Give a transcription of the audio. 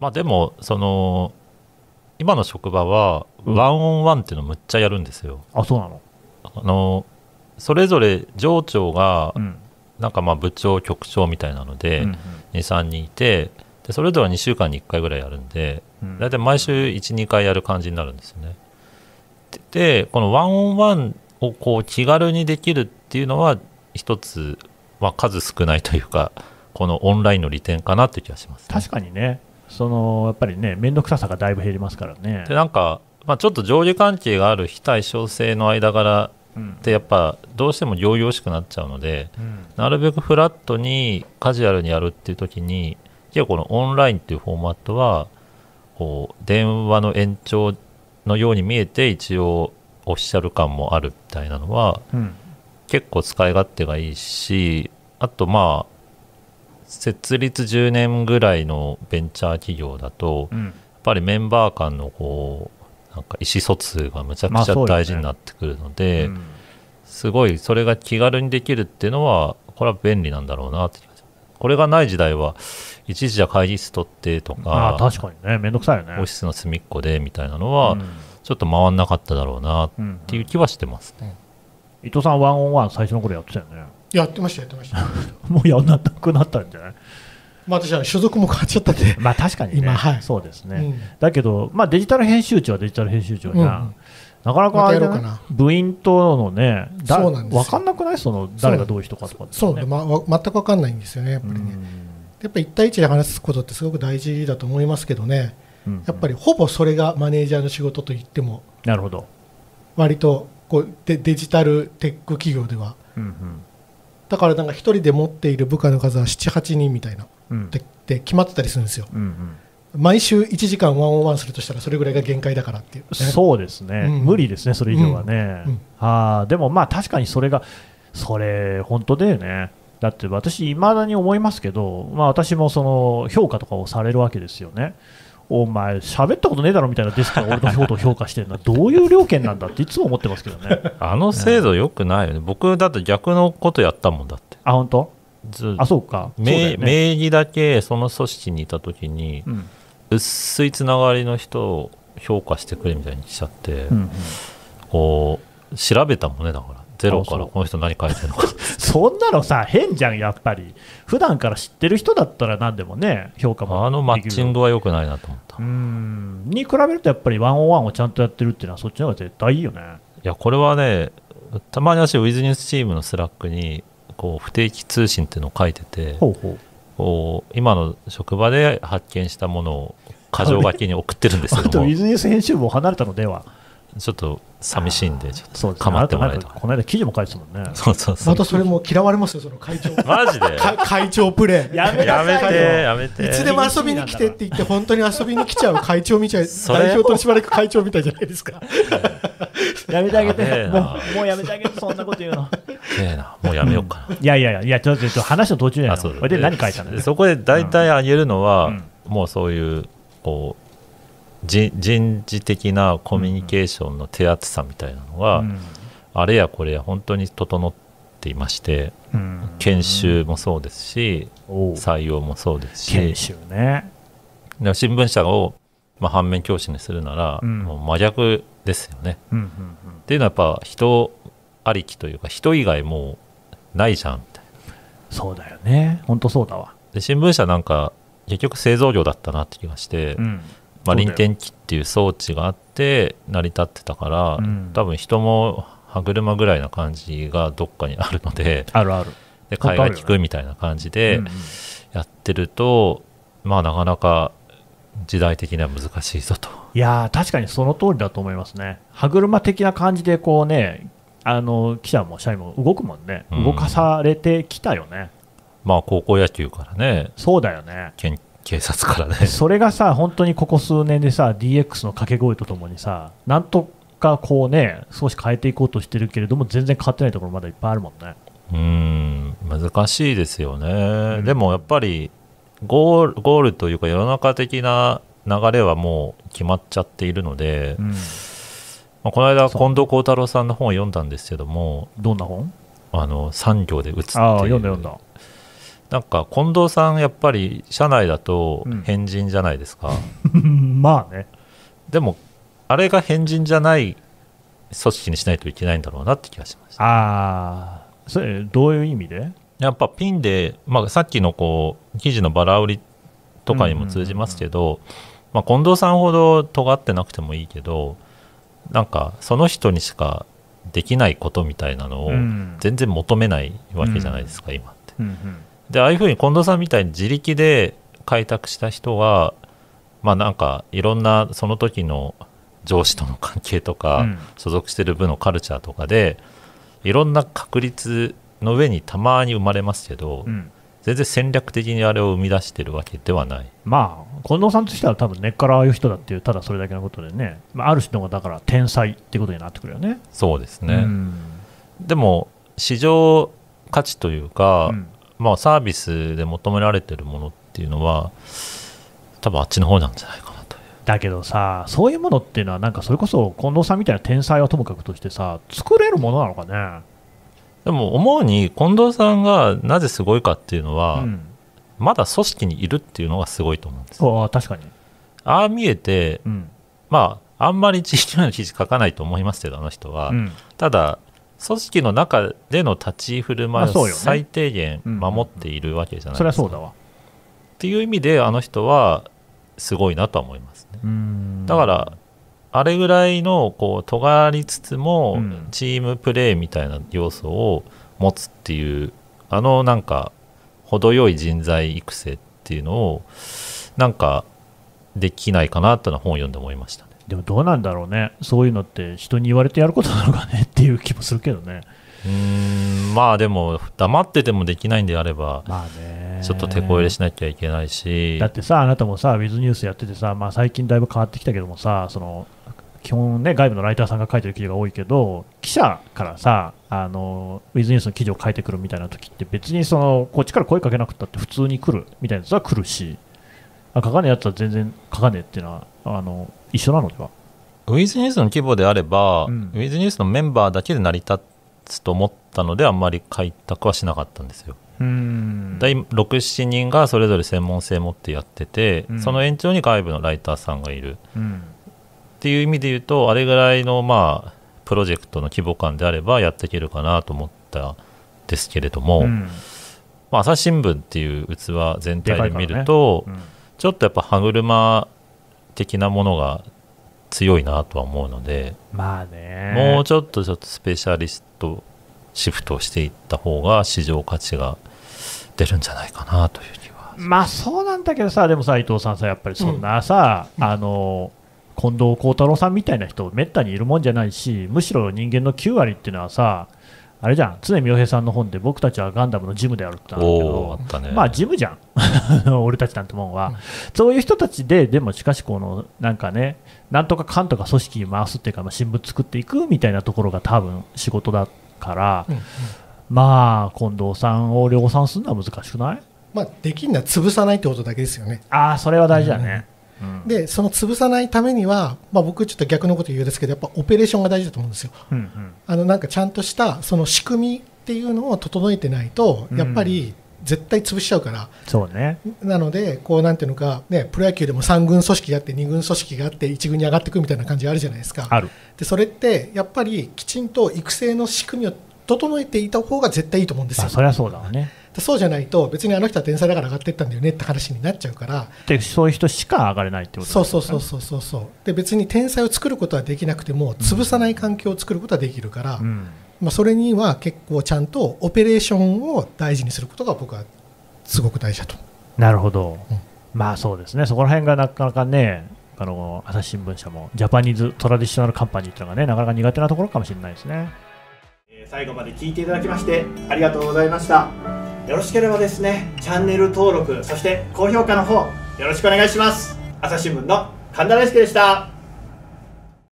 まあでもその今の職場はワンオンワンっていうのむっちゃやるんですよ。あそうなのあのそれぞれ上長が、なんかまあ部長局長みたいなので、23人いてでそれぞれ2週間に1回ぐらいやるんで、大体毎週12回やる感じになるんですよね。でこのワンオンワンをこう気軽にできるっていうのは一つ、まあ、数少ないというかこのオンラインの利点かなって気がします、ね、確かにねそのやっぱりね、面倒くささがだいぶ減りますからね。でなんか、まあ、ちょっと上下関係がある非対称性の間柄ってやっぱどうしても行々しくなっちゃうので、うん、なるべくフラットにカジュアルにやるっていう時に結構このオンラインっていうフォーマットはこう電話の延長のように見えて一応オフィシャル感もあるみたいなのは、結構使い勝手がいいしあとまあ設立10年ぐらいのベンチャー企業だと、うん、やっぱりメンバー間のこうなんか意思疎通がむちゃくちゃ大事になってくるのでまあでね、すごいそれが気軽にできるっていうのはこれは便利なんだろうなってこれがない時代は一時じゃ会議室取ってとか確かにねめんどくさいよねオフィスの隅っこでみたいなのは、ちょっと回んなかっただろうなっていう気はしてますね、うんうん、伊藤さんワンオンワン最初の頃やってたよねやってました、やってました。もうやんなくなったんじゃないまあ、私は所属も変わっちゃったんで、まあ、確かにね、今はいそうですね、うんだけど、まあ、デジタル編集長はデジタル編集長じゃうんなかなかねまかな部員とのね、だそうなんです分かんなくない、その誰がどういう人かとかねそうで、ま、全く分かんないんですよね、やっぱりね。やっぱ一対一で話すことってすごく大事だと思いますけどね、うんうんやっぱりほぼそれがマネージャーの仕事と言っても、なるほど、割とこうデデジタルテック企業ではうんうんだからなんか1人で持っている部下の数は78人みたいな、うん、でで決まってたりするんですよ、うんうん毎週1時間ワンオンワンするとしたらそれぐらいが限界だからっていう、ね、そうですね、うん、無理ですね、それ以上はね、うんうん、でもまあ確かにそれが、それ、本当だよね、だって私、いまだに思いますけど、まあ、私もその評価とかをされるわけですよね。お前、喋ったことねえだろみたいなデスクが俺のことを評価してるのは、どういう料金なんだっていつも思ってますけどね。あの制度、よくないよね、僕、だって逆のことやったもんだって。あ、本当あ、そうか名、ね、義だけその組織にいたときに、うん、薄いつながりの人を評価してくれみたいにしちゃって、うんうん、こう、調べたもんね、だから。ゼロからこの人何書いてるのか そんなのさ変じゃんやっぱり普段から知ってる人だったら何でもね評価もあのマッチングはよくないなと思ったうんに比べるとやっぱりワンオンワンをちゃんとやってるっていうのはそっちの方が絶対いいよねいやこれはねたまに私ウィズニュースチームのスラックにこう不定期通信っていうのを書いててこう今の職場で発見したものを箇条書きに送ってるんですけどもウィズニュース編集部を離れたのではちょっと寂しいんで、ちょっと構ってもらえたこの間、記事も書いてたもんね、そうそうそうまたそれも嫌われますよ、その会長、マジで会長プレイ、やめやめて、やめて、いつでも遊びに来てって言って、本当に遊びに来ちゃう会長みたい、代表取締役会長みたいじゃないですか、やめてあげて、もうもうやめてあげて、そんなこと言うの、えな、もうやめようかな、いやいやいや、ちょっと話の途中じゃないですか、で何書いたのそこで大体あげるのは、もうそういう、こう、人事的なコミュニケーションの手厚さみたいなのは、うん、あれやこれや本当に整っていまして、うん、研修もそうですし採用もそうですし研修ね新聞社を、まあ、反面教師にするなら、うん、もう真逆ですよね、うんうんうん、っていうのはやっぱ人ありきというか人以外もうないじゃんみたいなそうだよね本当そうだわで新聞社なんか結局製造業だったなって気がして、まあ、臨転機っていう装置があって成り立ってたから、うん、多分人も歯車ぐらいな感じがどっかにあるのであるあるで替えがくみたいな感じでやってると、まあなかなか時代的には難しいぞといや確かにその通りだと思いますね歯車的な感じでこうねあの記者も社員も動くもんね動かされてきたよね、うん、まあ高校野球からねそうだよね研警察からねそれがさ本当にここ数年でさ DX の掛け声とともにさなんとかこうね少し変えていこうとしてるけれども全然変わってないところまだいっぱいあるもんねうん難しいですよね、うん、でもやっぱりゴールゴールというか世の中的な流れはもう決まっちゃっているので、うん、まあ、この間近藤幸太郎さんの本を読んだんですけどもどんな本あの産業で打つっていうあ読んだ読んだなんか近藤さんやっぱり社内だと変人じゃないですか、うん、まあねでもあれが変人じゃない組織にしないといけないんだろうなって気がしましたああそれどういう意味でやっぱピンで、まあ、さっきのこう記事のバラ売りとかにも通じますけど近藤さんほど尖ってなくてもいいけどなんかその人にしかできないことみたいなのを全然求めないわけじゃないですか、うん、今って、うんうんでああいうふうに近藤さんみたいに自力で開拓した人はまあなんかいろんなその時の上司との関係とか、うん、所属してる部のカルチャーとかでいろんな確率の上にたまに生まれますけど、うん、全然戦略的にあれを生み出してるわけではないまあ近藤さんとしては多分根っからああいう人だっていうただそれだけのことでね、まあ、ある人がだから天才ってことになってくるよねそうですね、うん、でも市場価値というか、うん、まあ、サービスで求められてるものっていうのは多分あっちの方なんじゃないかなとだけどさそういうものっていうのはなんかそれこそ近藤さんみたいな天才はともかくとしてさ作れるものなのかねでも思うに近藤さんがなぜすごいかっていうのは、うん、まだ組織にいるっていうのがすごいと思うんですあ確かにああ見えて、うん、まああんまり地域の記事書かないと思いますけどあの人は、うん、ただ組織の中での立ち振る舞いを最低限守っているわけじゃないですか。っていう意味であの人はすごいなとは思いますね。だからあれぐらいのこう尖りつつもチームプレーみたいな要素を持つっていう、あのなんか程よい人材育成っていうのをなんかできないかなってのは本を読んで思いました。でもどうなんだろうね、そういうのって人に言われてやることなのかねっていう気もするけどね。うんまあでも黙っててもできないんであれば、まあね、ちょっと手こ入れしなきゃいけないしだってさあなたもさウィズニュースやっててさ、まあ、最近だいぶ変わってきたけどもさその基本ね外部のライターさんが書いてる記事が多いけど記者からさあのウィズニュースの記事を書いてくるみたいな時って別にそのこっちから声かけなくたって普通に来るみたいなやつは来るしあ書かねえやつは全然書かねえっていうのはあの一緒なのではウィズニュースの規模であれば、うん、ウィズニュースのメンバーだけで成り立つと思ったのであんまり開拓はしなかったんですよ。67人がそれぞれ専門性を持ってやってて、うん、その延長に外部のライターさんがいる、うん、っていう意味で言うとあれぐらいのまあプロジェクトの規模感であればやっていけるかなと思ったんですけれども、まあ、朝日新聞っていう器全体で見ると、ね、ちょっとやっぱ歯車的なものが強いなとは思うので、まあね、もうちょっとちょっとスペシャリストシフトしていった方が市場価値が出るんじゃないかなという気はまあそうなんだけどさでもさ伊藤さんさやっぱりそんなさ、うん、あの近藤幸太郎さんみたいな人めったにいるもんじゃないしむしろ人間の9割っていうのはさあれじゃん常見洋平さんの本で僕たちはガンダムのジムであるってなんけどあ、ね、まあジムじゃん 俺たちなんてもんは、うん、そういう人たちででもしかしこのなんかねなんとかかんとか組織回すっていうか、まあ、新聞作っていくみたいなところが多分仕事だから、うんうん、まあ近藤さんを量産するのは難しくないまあ、できんのは潰さないってことだけですよね。ああ、それは大事だね。うんでその潰さないためには、まあ、僕ちょっと逆のこと言うんですけどやっぱオペレーションが大事だと思うんですよ。うんうん、あのなんかちゃんとしたその仕組みっていうのを整えてないとやっぱり、絶対潰しちゃうから、そうね、なので、こうなんていうのか、ね、プロ野球でも3軍組織があって、2軍組織があって、1軍に上がっていくみたいな感じがあるじゃないですか、でそれってやっぱりきちんと育成の仕組みを整えていた方が絶対いいと思うんですよ。そりゃそうだねそうじゃないと別にあの人は天才だから上がっていったんだよねって話になっちゃうからでそういう人しか上がれないってこと、ね、そうそうそうそうそうで別に天才を作ることはできなくても潰さない環境を作ることはできるから、うん、まあ、それには結構ちゃんとオペレーションを大事にすることが僕はすごく大事だとなるほど、うん、まあそうですねそこら辺がなかなかねあの朝日新聞社もジャパニーズトラディショナルカンパニーというのがねなかなか苦手なところかもしれないですね最後まで聞いていただきましてありがとうございました。よろしければですねチャンネル登録そして高評価の方よろしくお願いします朝日新聞の神田大輔でした